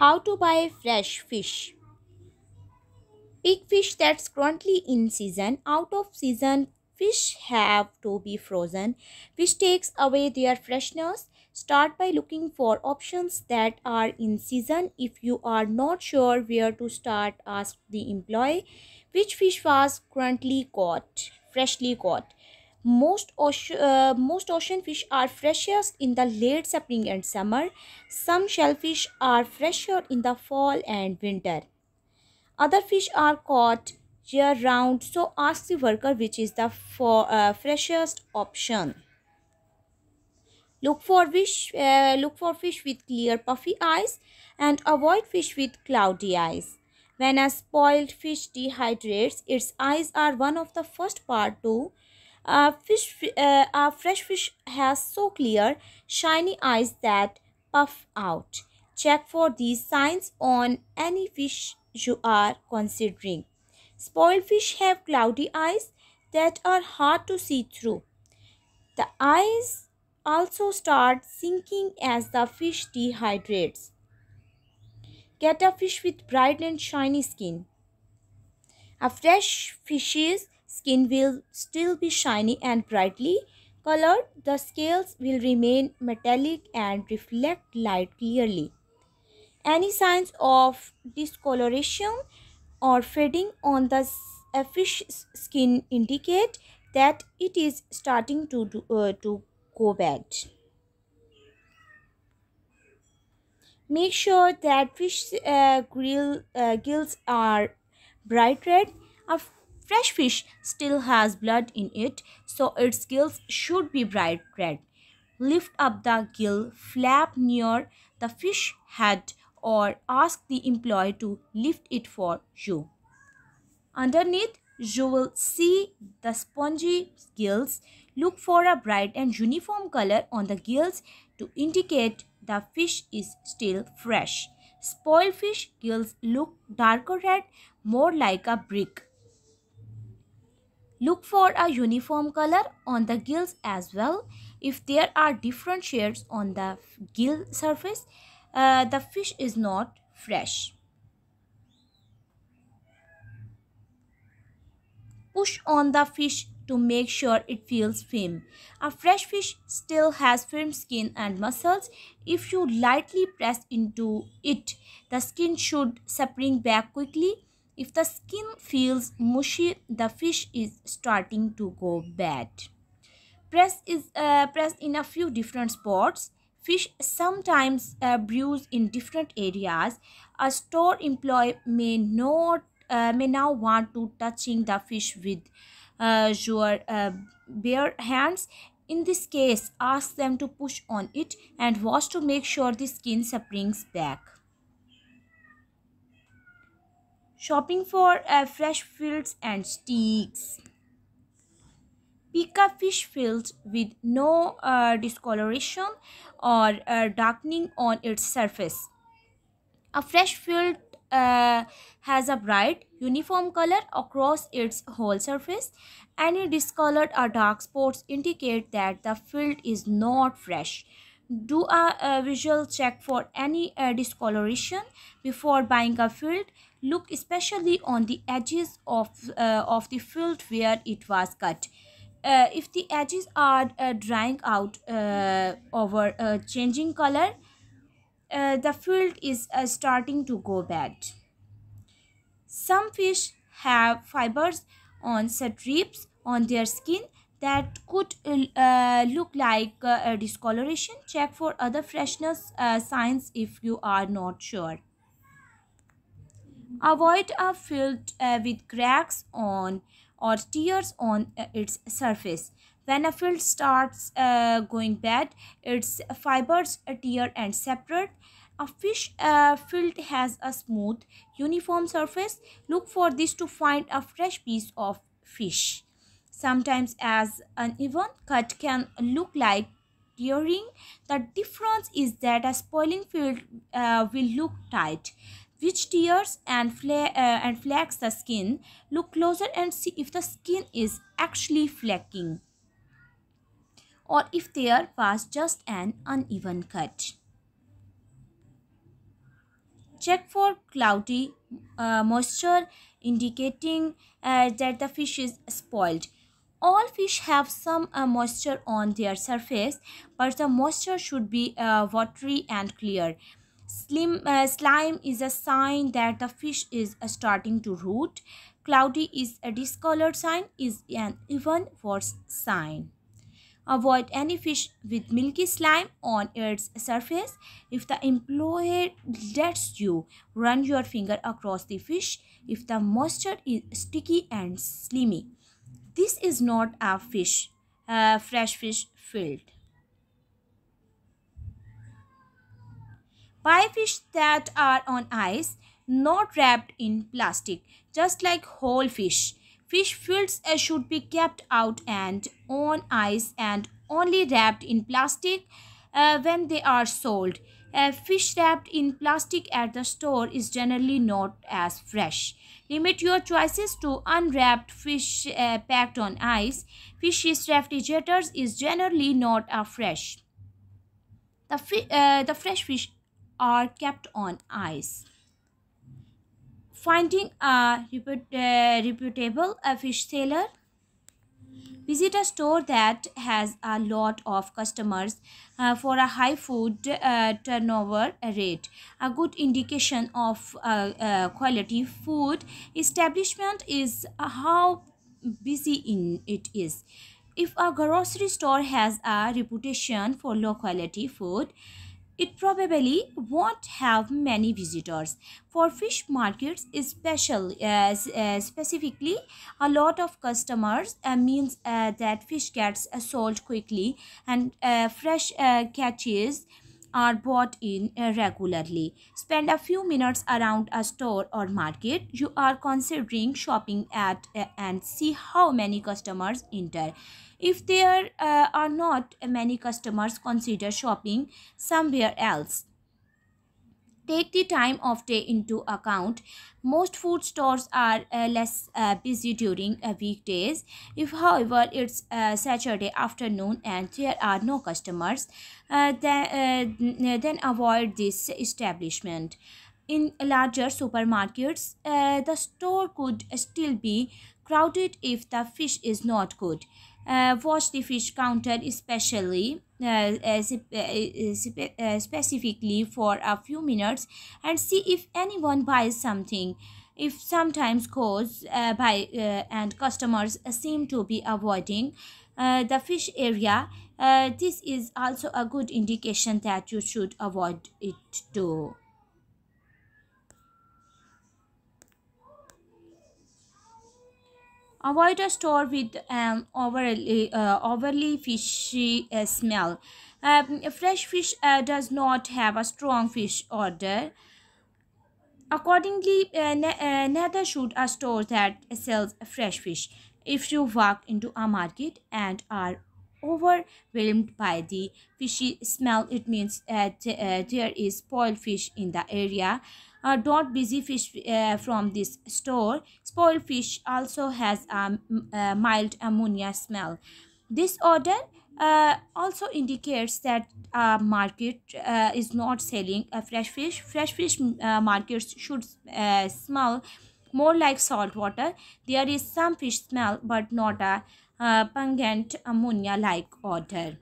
how to buy fresh fish. Big fish that's currently in season, out of season fish have to be frozen, which takes away their freshness. Start by looking for options that are in season. If you are not sure where to start, ask the employee which fish was currently caught, freshly caught. Most, ocean, uh, most ocean fish are freshest in the late spring and summer. Some shellfish are fresher in the fall and winter. Other fish are caught year round. So ask the worker which is the for, uh, freshest option. Look for fish. Uh, look for fish with clear puffy eyes, and avoid fish with cloudy eyes. When a spoiled fish dehydrates, its eyes are one of the first part to fish, uh, a fresh fish has so clear, shiny eyes that puff out. Check for these signs on any fish you are considering. Spoiled fish have cloudy eyes that are hard to see through. The eyes also start sinking as the fish dehydrates. Get a fish with bright and shiny skin. A fresh fish is Skin will still be shiny and brightly colored. The scales will remain metallic and reflect light clearly. Any signs of discoloration or fading on the fish skin indicate that it is starting to, do, uh, to go bad. Make sure that fish uh, grill, uh, gills are bright red. After Fresh fish still has blood in it, so its gills should be bright red. Lift up the gill flap near the fish head or ask the employee to lift it for you. Underneath, you will see the spongy gills. Look for a bright and uniform color on the gills to indicate the fish is still fresh. Spoiled fish gills look darker red, more like a brick. Look for a uniform color on the gills as well. If there are different shades on the gill surface, uh, the fish is not fresh. Push on the fish to make sure it feels firm. A fresh fish still has firm skin and muscles. If you lightly press into it, the skin should spring back quickly if the skin feels mushy, the fish is starting to go bad. Press is uh, pressed in a few different spots. Fish sometimes uh, in different areas. A store employee may not uh, may now want to touching the fish with uh, your uh, bare hands. In this case, ask them to push on it and wash to make sure the skin springs back shopping for uh, fresh fields and sticks. Pick a fish field with no uh, discoloration or uh, darkening on its surface. A fresh field uh, has a bright uniform color across its whole surface. Any discolored or dark spots indicate that the field is not fresh do a, a, uh, visual check for any uh, discoloration before buying a field Look especially on the edges of, uh, of the field where it was cut. Uh, if the edges are uh, drying out uh, over uh, changing color, uh, the field is uh, starting to go bad. Some fish have fibers on strips on their skin that could uh, look like uh, a discoloration. Check for other freshness uh, signs if you are not sure. Avoid a field uh, with cracks on or tears on uh, its surface. When a field starts uh, going bad, its fibers tear and separate. A fish uh, field has a smooth, uniform surface. Look for this to find a fresh piece of fish. Sometimes as an even cut can look like tearing. The difference is that a spoiling field uh, will look tight which tears and, fla uh, and flakes the skin. Look closer and see if the skin is actually flaking or if there was just an uneven cut. Check for cloudy uh, moisture indicating uh, that the fish is spoiled. All fish have some uh, moisture on their surface but the moisture should be uh, watery and clear. Slim, uh, slime is a sign that the fish is uh, starting to root. Cloudy is a discolored sign, is an even worse sign. Avoid any fish with milky slime on its surface. If the employee lets you run your finger across the fish, if the moisture is sticky and slimy, this is not a fish, uh, fresh fish filled. fish that are on ice, not wrapped in plastic, just like whole fish. Fish fillets uh, should be kept out and on ice and only wrapped in plastic uh, when they are sold. Uh, fish wrapped in plastic at the store is generally not as fresh. Limit your choices to unwrapped fish uh, packed on ice. Fish is refrigerators is generally not a fresh. The, uh, the fresh fish are kept on ice. Finding a reput uh, reputable a fish seller. Visit a store that has a lot of customers uh, for a high food uh, turnover rate. A good indication of uh, uh, quality food establishment is how busy in it is. If a grocery store has a reputation for low quality food, it probably won't have many visitors. For fish markets special, uh, uh, specifically, a lot of customers uh, means uh, that fish gets uh, sold quickly and uh, fresh catches are bought in regularly. Spend a few minutes around a store or market you are considering shopping at uh, and see how many customers enter. If there uh, are not many customers, consider shopping somewhere else take the time of day into account most food stores are uh, less uh, busy during uh, weekdays if however it's uh, saturday afternoon and there are no customers uh, then, uh, then avoid this establishment in larger supermarkets the store could still be crowded if the fish is not good. Uh, watch the fish counter especially uh uh, uh, uh, specifically for a few minutes and see if anyone buys something if sometimes goes uh, by and customers seem to be avoiding the fish area this is also a good indication that you should avoid it too Avoid a store with an overly, uh, overly fishy uh, smell. Um, fresh fish uh, does not have a strong fish odor. Accordingly, uh, ne uh, neither should a store that sells fresh fish. If you walk into a market and are overwhelmed by the fishy smell, it means that uh, there is spoiled fish in the area uh, don't busy fish uh, from this store. Spoiled fish also has a, uh, mild ammonia smell. This odor uh, also indicates that a market uh, is not selling a fresh fish. Fresh fish uh, markets should uh, smell more like salt water. There is some fish smell but not a uh, pungent ammonia like odor.